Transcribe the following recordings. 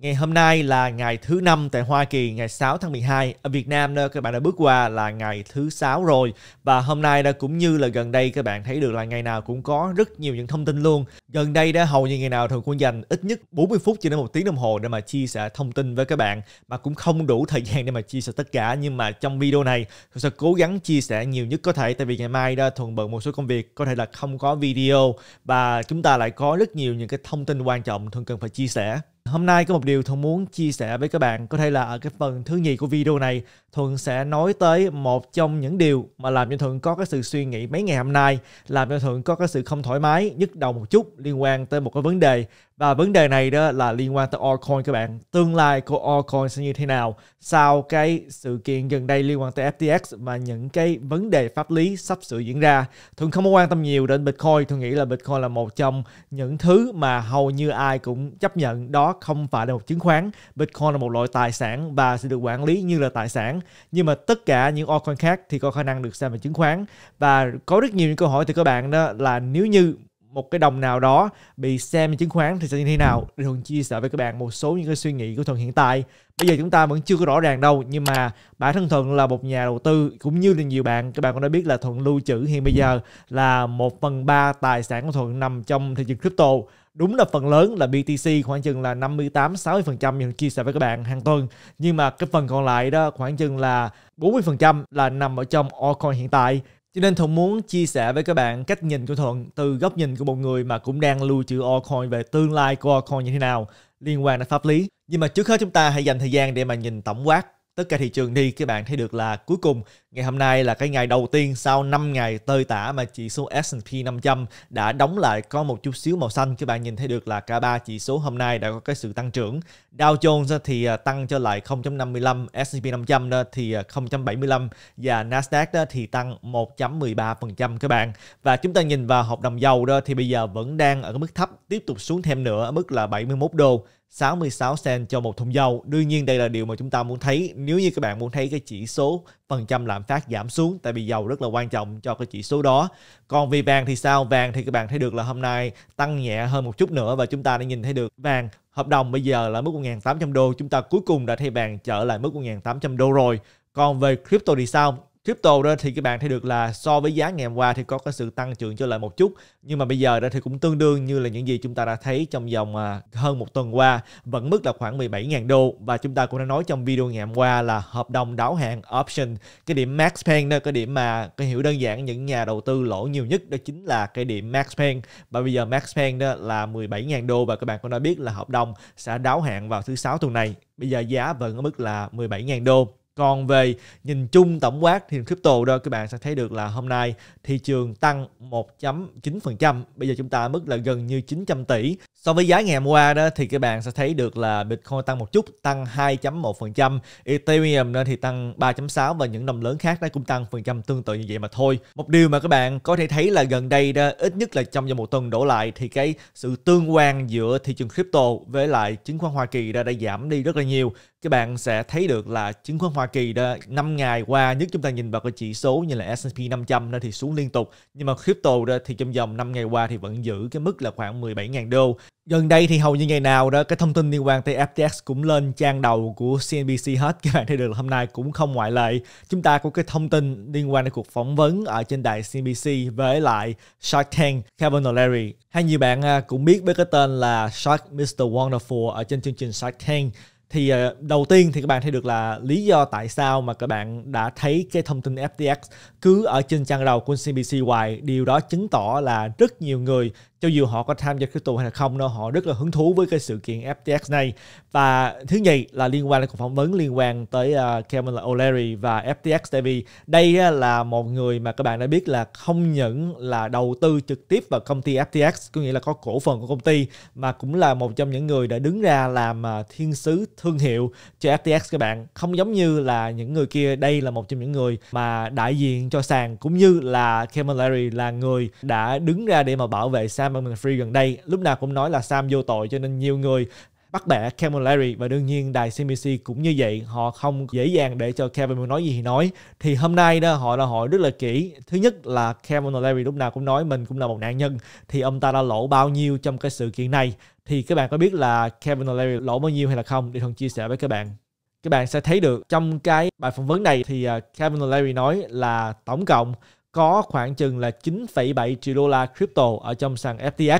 Ngày hôm nay là ngày thứ năm tại Hoa Kỳ, ngày 6 tháng 12. Ở Việt Nam đó, các bạn đã bước qua là ngày thứ sáu rồi. Và hôm nay đó cũng như là gần đây các bạn thấy được là ngày nào cũng có rất nhiều những thông tin luôn. Gần đây đã hầu như ngày nào thường cũng dành ít nhất 40 phút cho đến một tiếng đồng hồ để mà chia sẻ thông tin với các bạn. Mà cũng không đủ thời gian để mà chia sẻ tất cả. Nhưng mà trong video này, tôi sẽ cố gắng chia sẻ nhiều nhất có thể. Tại vì ngày mai đó thuần bận một số công việc có thể là không có video. Và chúng ta lại có rất nhiều những cái thông tin quan trọng thường cần phải chia sẻ. Hôm nay có một điều Thuận muốn chia sẻ với các bạn, có thể là ở cái phần thứ nhì của video này, Thuận sẽ nói tới một trong những điều mà làm cho Thuận có cái sự suy nghĩ mấy ngày hôm nay, làm cho Thuận có cái sự không thoải mái, nhức đầu một chút liên quan tới một cái vấn đề và vấn đề này đó là liên quan tới altcoin các bạn tương lai của altcoin sẽ như thế nào sau cái sự kiện gần đây liên quan tới FTX và những cái vấn đề pháp lý sắp sửa diễn ra thường không có quan tâm nhiều đến Bitcoin tôi nghĩ là Bitcoin là một trong những thứ mà hầu như ai cũng chấp nhận đó không phải là một chứng khoán Bitcoin là một loại tài sản và sẽ được quản lý như là tài sản nhưng mà tất cả những altcoin khác thì có khả năng được xem là chứng khoán và có rất nhiều những câu hỏi từ các bạn đó là nếu như một cái đồng nào đó bị xem chứng khoán thì sẽ như thế nào thì thường chia sẻ với các bạn một số những cái suy nghĩ của thuần hiện tại bây giờ chúng ta vẫn chưa có rõ ràng đâu nhưng mà bản thân thuần là một nhà đầu tư cũng như là nhiều bạn các bạn cũng đã biết là thuần lưu trữ hiện bây giờ là một phần ba tài sản của thuần nằm trong thị trường crypto đúng là phần lớn là BTC khoảng chừng là 58 60% mình chia sẻ với các bạn hàng tuần nhưng mà cái phần còn lại đó khoảng chừng là 40% là nằm ở trong altcoin hiện tại cho nên Thuận muốn chia sẻ với các bạn cách nhìn của Thuận từ góc nhìn của một người mà cũng đang lưu trữ altcoin về tương lai của altcoin như thế nào liên quan đến pháp lý. Nhưng mà trước hết chúng ta hãy dành thời gian để mà nhìn tổng quát tất cả thị trường đi các bạn thấy được là cuối cùng ngày hôm nay là cái ngày đầu tiên sau 5 ngày tơi tả mà chỉ số S&P 500 đã đóng lại có một chút xíu màu xanh các bạn nhìn thấy được là cả ba chỉ số hôm nay đã có cái sự tăng trưởng Dow Jones à, à, thì tăng cho lại 0.55 S&P 500 thì 0.75 và Nasdaq thì tăng 1.13% các bạn và chúng ta nhìn vào hộp đồng dầu đó thì bây giờ vẫn đang ở mức thấp tiếp tục xuống thêm nữa ở mức là 71 đô 66 cent cho một thùng dầu. Đương nhiên đây là điều mà chúng ta muốn thấy nếu như các bạn muốn thấy cái chỉ số phần trăm lạm phát giảm xuống tại vì dầu rất là quan trọng cho cái chỉ số đó. Còn vì vàng thì sao? Vàng thì các bạn thấy được là hôm nay tăng nhẹ hơn một chút nữa và chúng ta đã nhìn thấy được vàng hợp đồng bây giờ là mức 1.800 đô. Chúng ta cuối cùng đã thấy vàng trở lại mức 1.800 đô rồi. Còn về crypto thì sao? crypto đó thì các bạn thấy được là so với giá ngày hôm qua thì có cái sự tăng trưởng trở lại một chút nhưng mà bây giờ đó thì cũng tương đương như là những gì chúng ta đã thấy trong vòng à, hơn một tuần qua vẫn mức là khoảng 17.000 đô và chúng ta cũng đã nói trong video ngày hôm qua là hợp đồng đáo hạn option cái điểm max pain đó cái điểm mà cái hiểu đơn giản những nhà đầu tư lỗ nhiều nhất đó chính là cái điểm max pain và bây giờ max pain đó là 17.000 đô và các bạn cũng đã biết là hợp đồng sẽ đáo hạn vào thứ sáu tuần này bây giờ giá vẫn ở mức là 17.000 đô còn về nhìn chung tổng quát thì crypto đó các bạn sẽ thấy được là hôm nay thị trường tăng 1.9%, bây giờ chúng ta mức là gần như 900 tỷ. So với giá ngày hôm qua đó thì các bạn sẽ thấy được là Bitcoin tăng một chút, tăng 2.1%, Ethereum thì tăng 3.6 và những đồng lớn khác nó cũng tăng phần trăm tương tự như vậy mà thôi. Một điều mà các bạn có thể thấy là gần đây đó ít nhất là trong vòng một tuần đổ lại thì cái sự tương quan giữa thị trường crypto với lại chứng khoán Hoa Kỳ đã đã giảm đi rất là nhiều các bạn sẽ thấy được là chứng khoán Hoa Kỳ đó 5 ngày qua nhất chúng ta nhìn vào cái chỉ số như là S&P 500 đó thì xuống liên tục nhưng mà crypto đó thì trong vòng 5 ngày qua thì vẫn giữ cái mức là khoảng 17.000 đô gần đây thì hầu như ngày nào đó cái thông tin liên quan tới FTX cũng lên trang đầu của CNBC hết các bạn thấy được là hôm nay cũng không ngoại lệ chúng ta có cái thông tin liên quan đến cuộc phỏng vấn ở trên đài CNBC với lại Shark Tank Kevin O'Leary hay nhiều bạn à, cũng biết với cái tên là Shark Mr. Wonderful ở trên chương trình Shark Tank thì ờ, đầu tiên thì các bạn thấy được là lý do tại sao mà các bạn đã thấy cái thông tin FTX cứ ở trên trang đầu của CNBC hoài điều đó chứng tỏ là rất nhiều người cho dù họ có tham gia crypto hay là không đâu họ rất là hứng thú với cái sự kiện FTX này và thứ nhì là liên quan đến cuộc phỏng vấn liên quan tới uh, O'Leary và FTX tại vì đây là một người mà các bạn đã biết là không những là đầu tư trực tiếp vào công ty FTX có nghĩa là có cổ phần của công ty mà cũng là một trong những người đã đứng ra làm ờ, thiên sứ thương hiệu cho FTX các bạn không giống như là những người kia đây là một trong những người mà đại diện cho sàn cũng như là Kamala O'Leary là người đã đứng ra để mà bảo vệ Sam Bowman Free gần đây lúc nào cũng nói là Sam vô tội cho nên nhiều người bắt bẻ Kevin Larry và đương nhiên đài CBC cũng như vậy họ không dễ dàng để cho Kevin muốn nói gì thì nói thì hôm nay đó họ là hỏi rất là kỹ thứ nhất là Kevin Larry lúc nào cũng nói mình cũng là một nạn nhân thì ông ta đã lỗ bao nhiêu trong cái sự kiện này thì các bạn có biết là Kevin Larry lỗ bao nhiêu hay là không để thường chia sẻ với các bạn các bạn sẽ thấy được trong cái bài phỏng vấn này thì à, Kevin Larry nói là tổng cộng có khoảng chừng là 9,7 triệu đô la crypto ở trong sàn FTX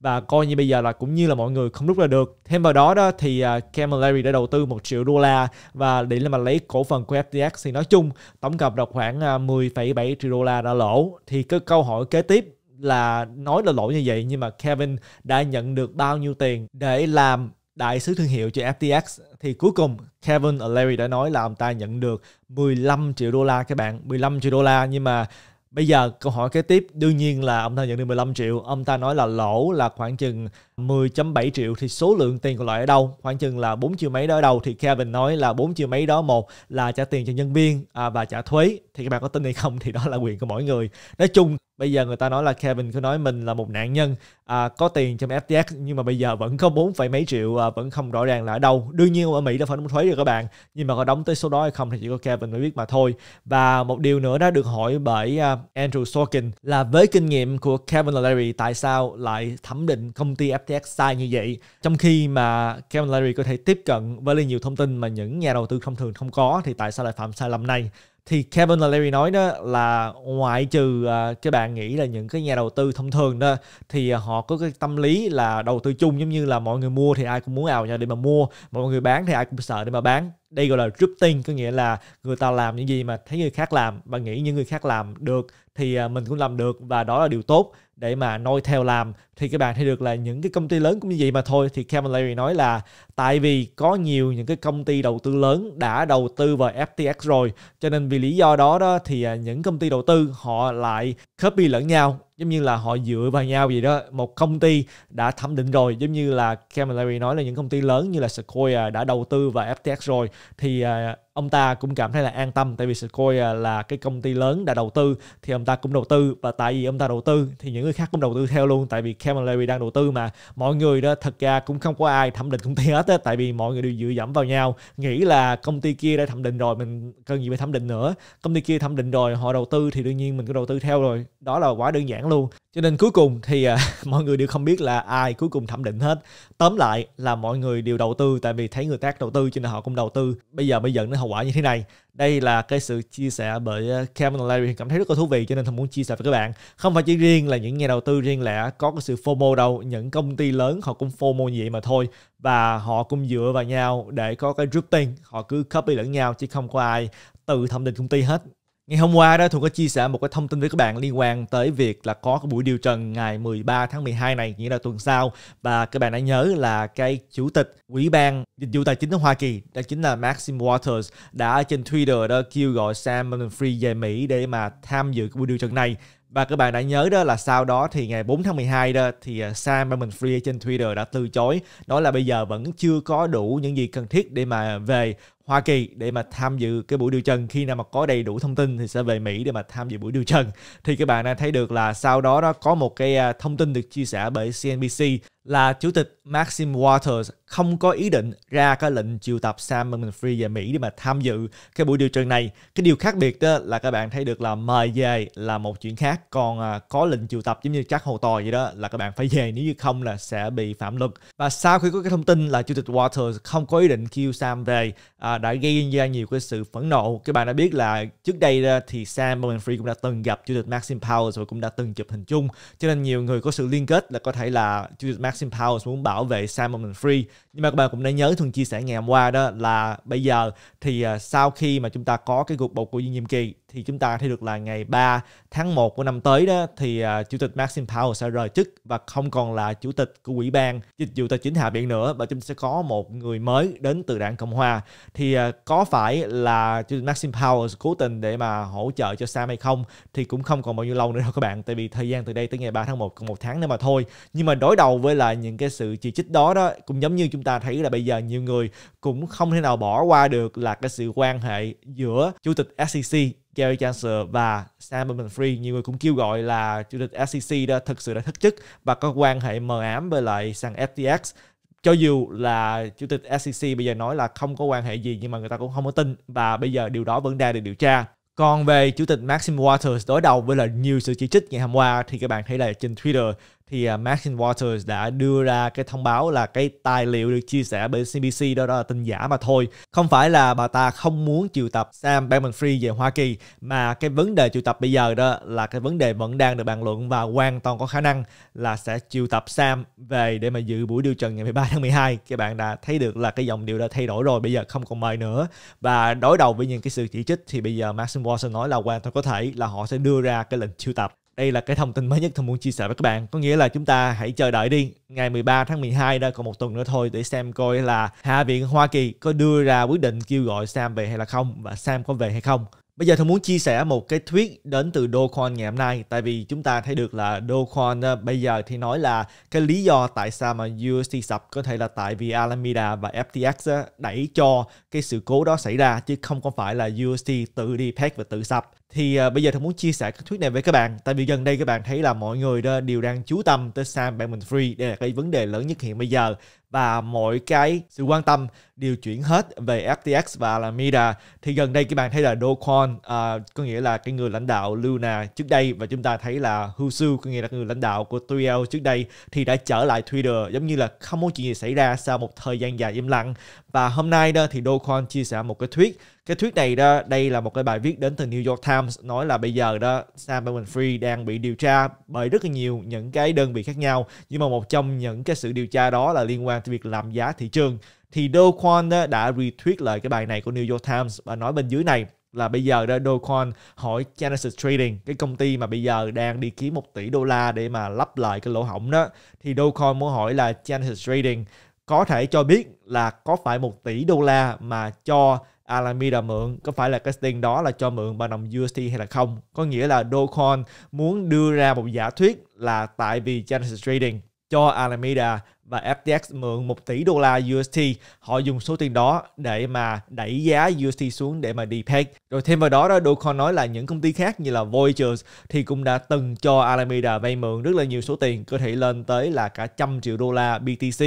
và coi như bây giờ là cũng như là mọi người không rút ra được. Thêm vào đó đó thì uh, Camilleri đã đầu tư 1 triệu đô la và để là mà lấy cổ phần của FTX thì nói chung tổng cộng được khoảng 10,7 à, triệu đô la đã lỗ. Thì cái câu hỏi kế tiếp là nói là lỗ như vậy nhưng mà Kevin đã nhận được bao nhiêu tiền để làm đại sứ thương hiệu cho FTX thì cuối cùng Kevin Larry đã nói là ông ta nhận được 15 triệu đô la các bạn 15 triệu đô la nhưng mà Bây giờ câu hỏi kế tiếp đương nhiên là ông ta nhận được 15 triệu, ông ta nói là lỗ là khoảng chừng 10.7 triệu thì số lượng tiền còn lại ở đâu khoảng chừng là 4 triệu mấy đó ở đâu thì Kevin nói là 4 triệu mấy đó một là trả tiền cho nhân viên à, và trả thuế thì các bạn có tin hay không thì đó là quyền của mỗi người nói chung bây giờ người ta nói là Kevin cứ nói mình là một nạn nhân à, có tiền trong FTX nhưng mà bây giờ vẫn có 4, mấy triệu à, vẫn không rõ ràng là ở đâu đương nhiên ở Mỹ đã phải đóng thuế rồi các bạn nhưng mà có đóng tới số đó hay không thì chỉ có Kevin mới biết mà thôi và một điều nữa đã được hỏi bởi à, Andrew Sorkin là với kinh nghiệm của Kevin Larry tại sao lại thẩm định công ty FTX style như vậy trong khi mà Kevin Larry có thể tiếp cận với nhiều thông tin mà những nhà đầu tư thông thường không có thì tại sao lại phạm sai lầm này thì Kevin Larry nói đó là ngoại trừ uh, à, các bạn nghĩ là những cái nhà đầu tư thông thường đó thì à, họ có cái tâm lý là đầu tư chung giống như là mọi người mua thì ai cũng muốn ào nhau để mà mua mọi người bán thì ai cũng sợ để mà bán đây gọi là drifting có nghĩa là người ta làm những gì mà thấy người khác làm và nghĩ những người khác làm được thì à, mình cũng làm được và đó là điều tốt để mà noi theo làm thì các bạn thấy được là những cái công ty lớn cũng như vậy mà thôi thì Kevin Larry nói là tại vì có nhiều những cái công ty đầu tư lớn đã đầu tư vào FTX rồi cho nên vì lý do đó đó thì à, những công ty đầu tư họ lại copy lẫn nhau giống như là họ dựa vào nhau gì đó một công ty đã thẩm định rồi giống như là Kevin Larry nói là những công ty lớn như là Sequoia đã đầu tư vào FTX rồi thì à, ông ta cũng cảm thấy là an tâm tại vì Sequoia là cái công ty lớn đã đầu tư thì ông ta cũng đầu tư và tại vì ông ta đầu tư thì những người khác cũng đầu tư theo luôn tại vì Kevin Kevin Levy đang đầu tư mà mọi người đó thật ra cũng không có ai thẩm định công ty hết á tại vì mọi người đều dựa dẫm vào nhau nghĩ là công ty kia đã thẩm định rồi mình cần gì phải thẩm định nữa công ty kia thẩm định rồi họ đầu tư thì đương nhiên mình cứ đầu tư theo rồi đó là quá đơn giản luôn cho nên cuối cùng thì à, mọi người đều không biết là ai cuối cùng thẩm định hết tóm lại là mọi người đều đầu tư tại vì thấy người khác đầu tư cho nên họ cũng đầu tư bây giờ mới dẫn đến hậu quả như thế này đây là cái sự chia sẻ bởi ờ, Kevin Larry cảm thấy rất là thú vị cho nên thầm muốn chia sẻ với các bạn không phải chỉ riêng là những nhà đầu tư riêng lẻ có cái sự FOMO đâu những công ty lớn họ cũng FOMO như vậy mà thôi và họ cũng dựa vào nhau để có cái drifting họ cứ copy lẫn nhau chứ không có ai tự thẩm định công ty hết Ngày hôm qua đó Thuận có chia sẻ một cái thông tin với các bạn liên quan tới việc là có cái buổi điều trần ngày 13 tháng 12 này nghĩa là tuần sau và các bạn đã nhớ là cái chủ tịch Ủy ban Dịch vụ Tài chính ở Hoa Kỳ đó chính là Maxim Waters đã trên Twitter đó kêu gọi Sam Bankman-Fried về Mỹ để mà tham dự cái buổi điều trần này và các bạn đã nhớ đó là sau đó thì ngày 4 tháng 12 đó thì à, Sam bankman Free trên Twitter đã từ chối nói là bây giờ vẫn chưa có đủ những gì cần thiết để mà về Hoa Kỳ để mà tham dự cái buổi điều trần khi nào mà có đầy đủ thông tin thì sẽ về Mỹ để mà tham dự buổi điều trần thì các bạn đã thấy được là sau đó đó có một cái à, thông tin được chia sẻ bởi CNBC là chủ tịch Maxim Waters không có ý định ra cái lệnh triệu tập Sam Bankman-Fried về Mỹ để mà tham dự cái buổi điều trần này. Cái điều khác biệt đó là các bạn thấy được là mời về là một chuyện khác, còn à, có lệnh triệu tập giống như các hồ tòi vậy đó là các bạn phải về nếu như không là sẽ bị phạm luật. Và sau khi có cái thông tin là chủ tịch Waters không có ý định kêu Sam về à, đã gây ra nhiều cái sự phẫn nộ. Các bạn đã biết là trước đây đó, thì Sam Bankman-Fried cũng đã từng gặp chủ tịch Maxim Powers và cũng đã từng chụp hình chung. Cho nên nhiều người có sự liên kết là có thể là chủ tịch Maxim Maxim Powers muốn bảo vệ Simon Free. Nhưng mà các bạn cũng đã nhớ thường chia sẻ ngày hôm qua đó là bây giờ thì à, sau khi mà chúng ta có cái cuộc bầu cử nhiệm kỳ thì chúng ta thấy được là ngày 3 tháng 1 của năm tới đó thì uh, chủ tịch Maxim Powell sẽ rời chức và không còn là chủ tịch của ủy ban dịch vụ tài chính hạ viện nữa và chúng ta sẽ có một người mới đến từ đảng Cộng hòa thì uh, có phải là chủ tịch Maxim Powell cố tình để mà hỗ trợ cho Sam hay không thì cũng không còn bao nhiêu lâu nữa đâu các bạn tại vì thời gian từ đây tới ngày 3 tháng 1 còn một tháng nữa mà thôi nhưng mà đối đầu với là những cái sự chỉ trích đó đó cũng giống như chúng ta thấy là bây giờ nhiều người cũng không thể nào bỏ qua được là cái sự quan hệ giữa chủ tịch SEC Gary Chancellor và Sam Bankman-Fried nhiều người cũng kêu gọi là chủ tịch SEC đã thực sự đã thất chức và có quan hệ mờ ám với lại sàn FTX cho dù là chủ tịch SEC bây giờ nói là không có quan hệ gì nhưng mà người ta cũng không có tin và bây giờ điều đó vẫn đang được điều tra còn về chủ tịch Maxim Waters đối đầu với là nhiều sự chỉ trích ngày hôm qua thì các bạn thấy là trên Twitter thì uh, à, Maxine Waters đã đưa ra cái thông báo là cái tài liệu được chia sẻ bởi CBC đó, đó là tin giả mà thôi. Không phải là bà ta không muốn triệu tập Sam Bankman-Fried về Hoa Kỳ mà cái vấn đề triệu tập bây giờ đó là cái vấn đề vẫn đang được bàn luận và hoàn toàn có khả năng là sẽ triệu tập Sam về để mà dự buổi điều trần ngày 13 tháng 12. Các bạn đã thấy được là cái dòng điều đã thay đổi rồi, bây giờ không còn mời nữa. Và đối đầu với những cái sự chỉ trích thì bây giờ Maxine Waters nói là hoàn toàn có thể là họ sẽ đưa ra cái lệnh triệu tập đây là cái thông tin mới nhất tôi muốn chia sẻ với các bạn. Có nghĩa là chúng ta hãy chờ đợi đi. Ngày 13 tháng 12 đã còn một tuần nữa thôi để xem coi là Hạ viện Hoa Kỳ có đưa ra quyết định kêu gọi Sam về hay là không và Sam có về hay không. Bây giờ tôi muốn chia sẻ một cái tweet đến từ Dogecoin ngày hôm nay tại vì chúng ta thấy được là Dogecoin ờ, bây giờ thì nói là cái lý do tại sao mà USD sập có thể là tại vì Alameda và FTX ờ, đẩy cho cái sự cố đó xảy ra chứ không có phải là USD tự đi peg và tự sập thì uh, bây giờ tôi muốn chia sẻ cái thuyết này với các bạn tại vì gần đây các bạn thấy là mọi người đó đều đang chú tâm tới Sam Bankman Free đây là cái vấn đề lớn nhất hiện bây giờ và mọi cái sự quan tâm đều chuyển hết về FTX và Alameda thì gần đây các bạn thấy là Do Kwon uh, à, có nghĩa là cái người lãnh đạo Luna trước đây và chúng ta thấy là Hu Su có nghĩa là người lãnh đạo của 3 trước đây thì đã trở lại Twitter giống như là không có chuyện gì xảy ra sau một thời gian dài im lặng và hôm nay đó thì Do Kwon chia sẻ một cái thuyết cái thuyết này đó đây là một cái bài viết đến từ New York Times nói là bây giờ đó Sam Bankman-Fried đang bị điều tra bởi rất là nhiều những cái đơn vị khác nhau nhưng mà một trong những cái sự điều tra đó là liên quan tới việc làm giá thị trường thì Do Kwon đó đã retweet lại cái bài này của New York Times và nói bên dưới này là bây giờ đó Do Kwon hỏi Genesis Trading cái công ty mà bây giờ đang đi kiếm 1 tỷ đô la để mà lắp lại cái lỗ hổng đó thì Do Kwon muốn hỏi là Genesis Trading có thể cho biết là có phải 1 tỷ đô la mà cho Alameda mượn có phải là cái tiền đó là cho mượn bằng đồng USD hay là không có nghĩa là Dogecoin muốn đưa ra một giả thuyết là tại vì Genesis Trading cho Alameda và FTX mượn 1 tỷ đô la USD. Họ dùng số tiền đó để mà đẩy giá USD xuống để mà đi peg. Rồi thêm vào đó đó Dogecoin nói là những công ty khác như là Voyagers thì cũng đã từng cho Alameda vay mượn rất là nhiều số tiền, có thể lên tới là cả trăm triệu đô la BTC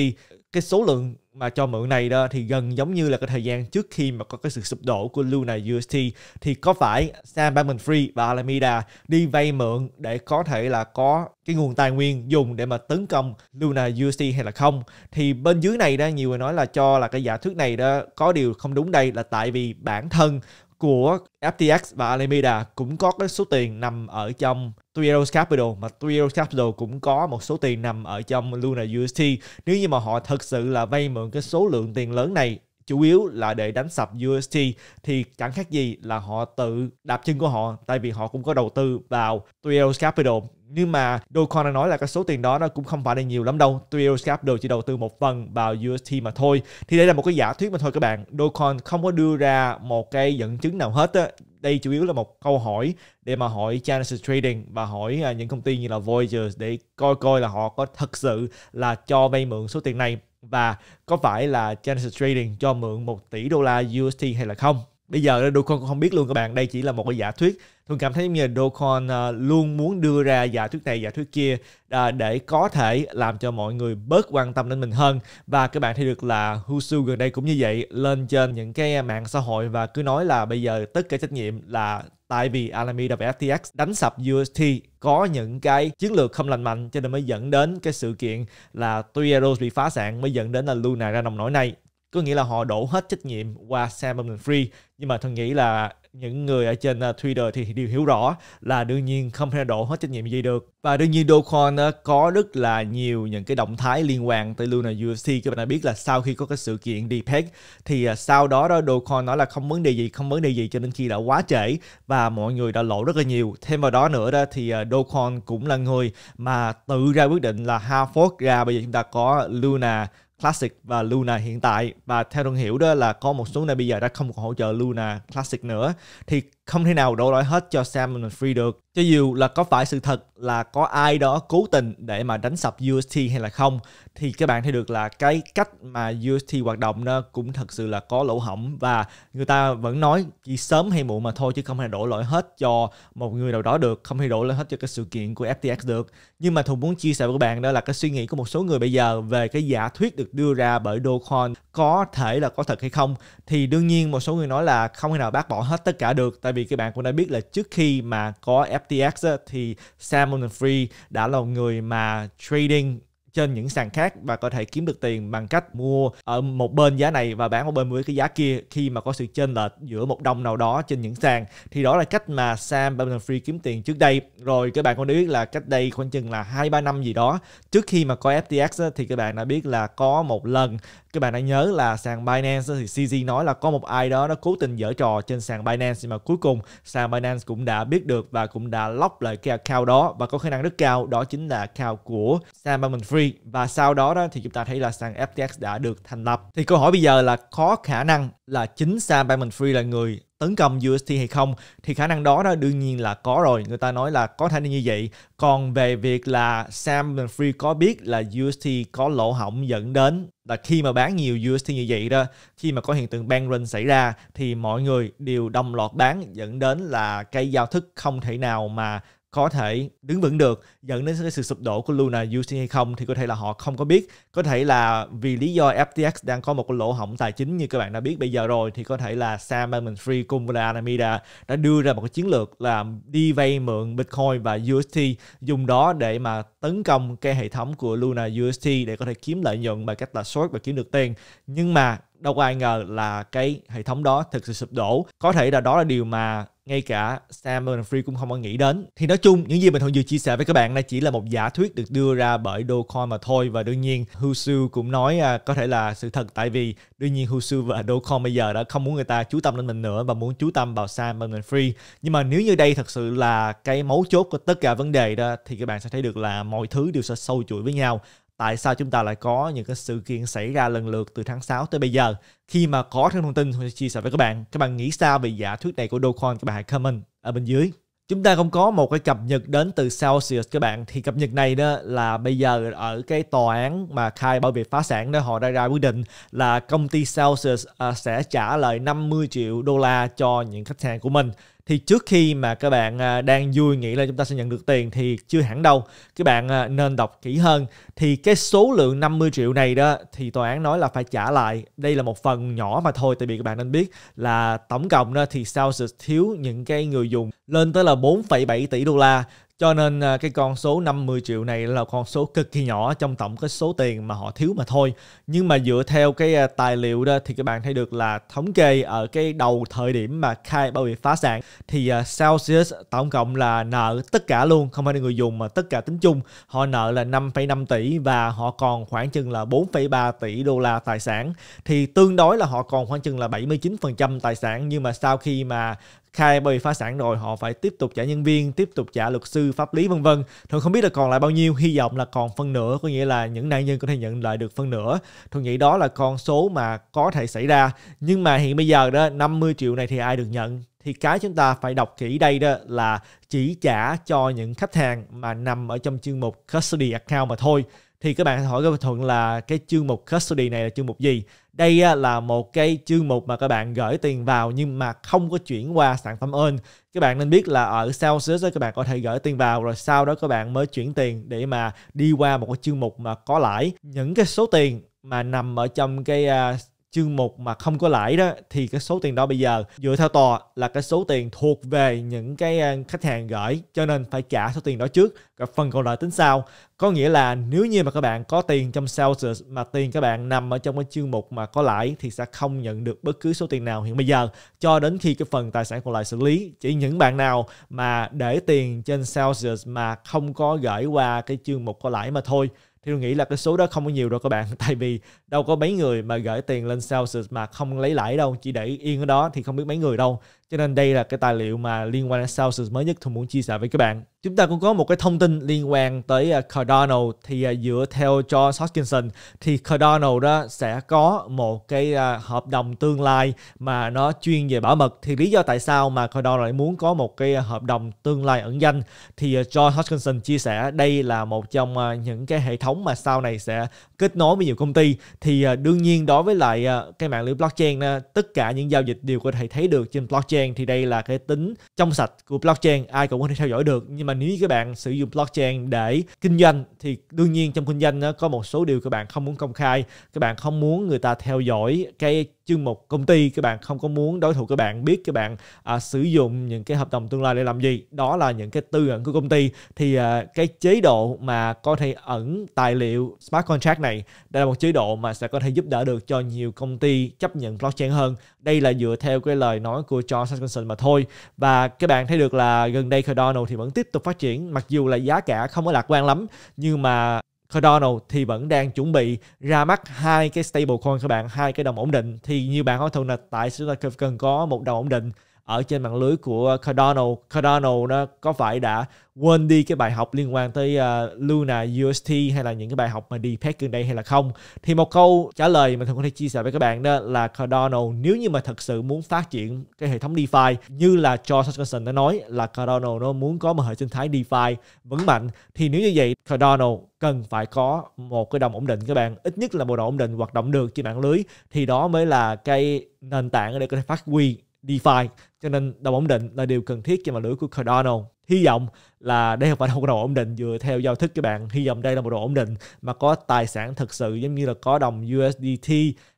cái số lượng mà cho mượn này đó thì gần giống như là cái thời gian trước khi mà có cái sự sụp đổ của Luna UST thì có phải Sam Bankman Free và Alameda đi vay mượn để có thể là có cái nguồn tài nguyên dùng để mà tấn công Luna UST hay là không thì bên dưới này đó nhiều người nói là cho là cái giả thuyết này đó có điều không đúng đây là tại vì bản thân của FTX và Alameda cũng có cái số tiền nằm ở trong Tuieros Capital mà Tuieros Capital cũng có một số tiền nằm ở trong Luna UST nếu như mà họ thật sự là vay mượn cái số lượng tiền lớn này chủ yếu là để đánh sập UST thì chẳng khác gì là họ tự đạp chân của họ tại vì họ cũng có đầu tư vào Tuieros Capital nhưng mà Dogecoin nói là cái số tiền đó nó cũng không phải là nhiều lắm đâu Trios Capital chỉ đầu tư một phần vào UST mà thôi thì đây là một cái giả thuyết mà thôi các bạn Dogecoin không có đưa ra một cái dẫn chứng nào hết á đây chủ yếu là một câu hỏi để mà hỏi Genesis Trading và hỏi à, những công ty như là Voyager để coi coi là họ có thật sự là cho vay mượn số tiền này và có phải là Genesis Trading cho mượn 1 tỷ đô la UST hay là không bây giờ Dogecoin cũng không biết luôn các bạn đây chỉ là một cái giả thuyết tôi cảm thấy như Dogecoin à, luôn muốn đưa ra giả thuyết này giả thuyết kia à, để có thể làm cho mọi người bớt quan tâm đến mình hơn và các bạn thấy được là Husu gần đây cũng như vậy lên trên những cái mạng xã hội và cứ nói là bây giờ tất cả trách nhiệm là tại vì Alameda và FTX đánh sập UST có những cái chiến lược không lành mạnh cho nên mới dẫn đến cái sự kiện là Tuyaros bị phá sản mới dẫn đến là Luna ra nòng nổi này có nghĩa là họ đổ hết trách nhiệm qua Sam Bankman-Fried nhưng mà tôi nghĩ là những người ở trên ờ, Twitter thì đều hiểu rõ là đương nhiên không thể đổ hết trách nhiệm gì được và đương nhiên Dogecoin ờ, có rất là nhiều những cái động thái liên quan tới Luna UFC các bạn đã biết là sau khi có cái sự kiện DPEG thì ờ, sau đó đó Dogecoin nói là không vấn đề gì không vấn đề gì cho đến khi đã quá trễ và mọi người đã lỗ rất là nhiều thêm vào đó nữa đó thì Dogecoin cũng là người mà tự ra quyết định là hard fork ra bây giờ chúng ta có Luna Classic và Luna hiện tại và theo Tuân hiểu đó là có một số này bây giờ đã không còn hỗ trợ Luna Classic nữa thì không thể nào đổ lỗi hết cho Salmon Free được cho dù là có phải sự thật là có ai đó cố tình để mà đánh sập UST hay là không thì các bạn thấy được là cái cách mà UST hoạt động nó cũng thật sự là có lỗ hỏng và người ta vẫn nói chỉ sớm hay muộn mà thôi chứ không thể đổ lỗi hết cho một người nào đó được không thể đổ lỗi hết cho cái sự kiện của FTX được nhưng mà Thùng muốn chia sẻ với các bạn đó là cái suy nghĩ của một số người bây giờ về cái giả thuyết được đưa ra bởi Dogecoin có thể là có thật hay không thì đương nhiên một số người nói là không thể nào bác bỏ hết tất cả được tại vì các bạn cũng đã biết là trước khi mà có FTX FTX á, thì Sam bankman đã là người mà trading trên những sàn khác và có thể kiếm được tiền bằng cách mua ở một bên giá này và bán ở bên với cái giá kia khi mà có sự chênh lệch giữa một đồng nào đó trên những sàn thì đó là cách mà Sam Bankman-Fried kiếm tiền trước đây rồi các bạn có biết là cách đây khoảng chừng là hai ba năm gì đó trước khi mà có FTX thì các bạn đã biết là có một lần các bạn đã nhớ là sàn Binance thì CZ nói là có một ai đó nó cố tình dở trò trên sàn Binance nhưng mà cuối cùng sàn Binance cũng đã biết được và cũng đã lock lại cái account đó và có khả năng rất cao đó chính là account của Sam bankman free và sau đó đó thì chúng ta thấy là sàn FTX đã được thành lập. Thì câu hỏi bây giờ là có khả năng là chính Sam bankman free là người tấn công UST hay không thì khả năng đó đó đương nhiên là có rồi người ta nói là có thể như vậy còn về việc là Sam Free có biết là UST có lỗ hỏng dẫn đến là khi mà bán nhiều UST như vậy đó khi mà có hiện tượng bank run xảy ra thì mọi người đều đồng loạt bán dẫn đến là cái giao thức không thể nào mà có thể đứng vững được dẫn đến sự sụp đổ của Luna UC hay không thì có thể là họ không có biết có thể là vì lý do FTX đang có một cái lỗ hổng tài chính như các bạn đã biết bây giờ rồi thì có thể là Sam Bankman Free cùng với Alameda đã đưa ra một cái chiến lược là đi vay mượn Bitcoin và UST dùng đó để mà tấn công cái hệ thống của Luna UST để có thể kiếm lợi nhuận bằng cách là short và kiếm được tiền nhưng mà đâu có ai ngờ là cái hệ thống đó thực sự sụp đổ có thể là đó là điều mà ngay cả Sam Free cũng không có nghĩ đến. Thì nói chung, những gì mình Thuận vừa chia sẻ với các bạn là chỉ là một giả thuyết được đưa ra bởi Dogecoin mà thôi và đương nhiên Husu cũng nói à, có thể là sự thật tại vì đương nhiên Husu và Dogecoin bây giờ đã không muốn người ta chú tâm lên mình nữa và muốn chú tâm vào Sam Free. Nhưng mà nếu như đây thật sự là cái mấu chốt của tất cả vấn đề đó thì các bạn sẽ thấy được là mọi thứ đều sẽ sâu chuỗi với nhau tại sao chúng ta lại có những cái sự kiện xảy ra lần lượt từ tháng 6 tới bây giờ khi mà có thêm thông tin tôi chia sẻ với các bạn các bạn nghĩ sao về giả thuyết này của Dogecoin các bạn hãy comment ở bên dưới chúng ta không có một cái cập nhật đến từ Celsius các bạn thì cập nhật này đó là bây giờ ở cái tòa án mà khai bảo vệ phá sản đó họ đã ra quyết định là công ty Celsius à, sẽ trả lại 50 triệu đô la cho những khách hàng của mình thì trước khi mà các bạn à, đang vui nghĩ là chúng ta sẽ nhận được tiền thì chưa hẳn đâu các bạn à, nên đọc kỹ hơn thì cái số lượng 50 triệu này đó thì tòa án nói là phải trả lại đây là một phần nhỏ mà thôi tại vì các bạn nên biết là tổng cộng đó thì Celsius thiếu những cái người dùng lên tới là 4,7 tỷ đô la cho nên à, cái con số 50 triệu này là con số cực kỳ nhỏ trong tổng cái số tiền mà họ thiếu mà thôi. Nhưng mà dựa theo cái à, tài liệu đó thì các bạn thấy được là thống kê ở cái đầu thời điểm mà khai bảo bị phá sản thì à, Celsius tổng cộng là nợ tất cả luôn, không phải là người dùng mà tất cả tính chung. Họ nợ là 5,5 tỷ và họ còn khoảng chừng là 4,3 tỷ đô la tài sản. Thì tương đối là họ còn khoảng chừng là 79% tài sản nhưng mà sau khi mà khai bởi vì phá sản rồi họ phải tiếp tục trả nhân viên tiếp tục trả luật sư pháp lý vân vân Thôi không biết là còn lại bao nhiêu hy vọng là còn phân nửa có nghĩa là những nạn nhân có thể nhận lại được phân nửa Thôi nghĩ đó là con số mà có thể xảy ra nhưng mà hiện bây giờ đó 50 triệu này thì ai được nhận thì cái chúng ta phải đọc kỹ đây đó là chỉ trả cho những khách hàng mà nằm ở trong chương mục custody account mà thôi thì các bạn hỏi với thuận là cái chương mục custody này là chương mục gì đây là một cái chương mục mà các bạn gửi tiền vào nhưng mà không có chuyển qua sản phẩm earn các bạn nên biết là ở Celsius đó, các bạn có thể gửi tiền vào rồi sau đó các bạn mới chuyển tiền để mà đi qua một cái chương mục mà có lãi những cái số tiền mà nằm ở trong cái uh, chương mục mà không có lãi đó thì cái số tiền đó bây giờ dựa theo tòa là cái số tiền thuộc về những cái khách hàng gửi cho nên phải trả số tiền đó trước cái phần còn lại tính sau có nghĩa là nếu như mà các bạn có tiền trong sales mà tiền các bạn nằm ở trong cái chương mục mà có lãi thì sẽ không nhận được bất cứ số tiền nào hiện bây giờ cho đến khi cái phần tài sản còn lại xử lý chỉ những bạn nào mà để tiền trên sales mà không có gửi qua cái chương mục có lãi mà thôi thì tôi nghĩ là cái số đó không có nhiều đâu các bạn tại vì đâu có mấy người mà gửi tiền lên Celsius mà không lấy lãi đâu chỉ để yên ở đó thì không biết mấy người đâu cho nên đây là cái tài liệu mà liên quan đến Celsius mới nhất tôi muốn chia sẻ với các bạn. Chúng ta cũng có một cái thông tin liên quan tới à, Cardano thì à, dựa theo John Hoskinson thì Cardano đó sẽ có một cái à, hợp đồng tương lai mà nó chuyên về bảo mật thì lý do tại sao mà Cardano lại muốn có một cái hợp đồng tương lai ẩn danh thì John Hoskinson chia sẻ đây là một trong những cái hệ thống mà sau này sẽ kết nối với nhiều công ty thì đương nhiên đối với lại cái mạng lưới blockchain tất cả những giao dịch đều có thể thấy được trên blockchain blockchain thì đây là cái tính trong sạch của blockchain ai cũng có thể theo dõi được nhưng mà nếu như các bạn sử dụng blockchain để kinh doanh thì đương nhiên trong kinh doanh nó có một số điều các bạn không muốn công khai các bạn không muốn người ta theo dõi cái chương mục công ty các bạn không có muốn đối thủ các bạn biết các bạn à, sử dụng những cái hợp đồng tương lai để làm gì đó là những cái tư ẩn của công ty thì à, cái chế độ mà có thể ẩn tài liệu smart contract này đây là một chế độ mà sẽ có thể giúp đỡ được cho nhiều công ty chấp nhận blockchain hơn đây là dựa theo cái lời nói của John Atkinson mà thôi và các bạn thấy được là gần đây Cardano thì vẫn tiếp tục phát triển mặc dù là giá cả không có lạc quan lắm nhưng mà Cardano thì vẫn đang chuẩn bị ra mắt hai cái stablecoin các bạn, hai cái đồng ổn định thì như bạn hỏi thường là tại chúng ta cần có một đồng ổn định ở trên mạng lưới của Cardano. Cardano nó có phải đã quên đi cái bài học liên quan tới uh, Luna UST hay là những cái bài học mà đi pet gần đây hay là không? Thì một câu trả lời mà tôi có thể chia sẻ với các bạn đó là Cardano nếu như mà thật sự muốn phát triển cái hệ thống DeFi như là George Hutchinson đã nói là Cardano nó muốn có một hệ sinh thái DeFi vững mạnh thì nếu như vậy Cardano cần phải có một cái đồng ổn định các bạn ít nhất là một đồng ổn định hoạt động được trên mạng lưới thì đó mới là cái nền tảng để có thể phát huy DeFi cho nên đồng ổn định là điều cần thiết cho mạng lưới của Cardano hy vọng là đây không phải là một đồng ổn định dựa theo giao thức các bạn hy vọng đây là một đồng ổn định mà có tài sản thực sự giống như là có đồng USDT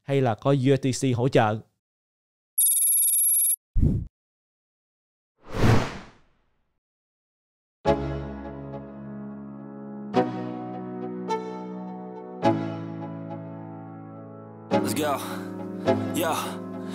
hay là có USDC hỗ trợ Let's go. Yeah.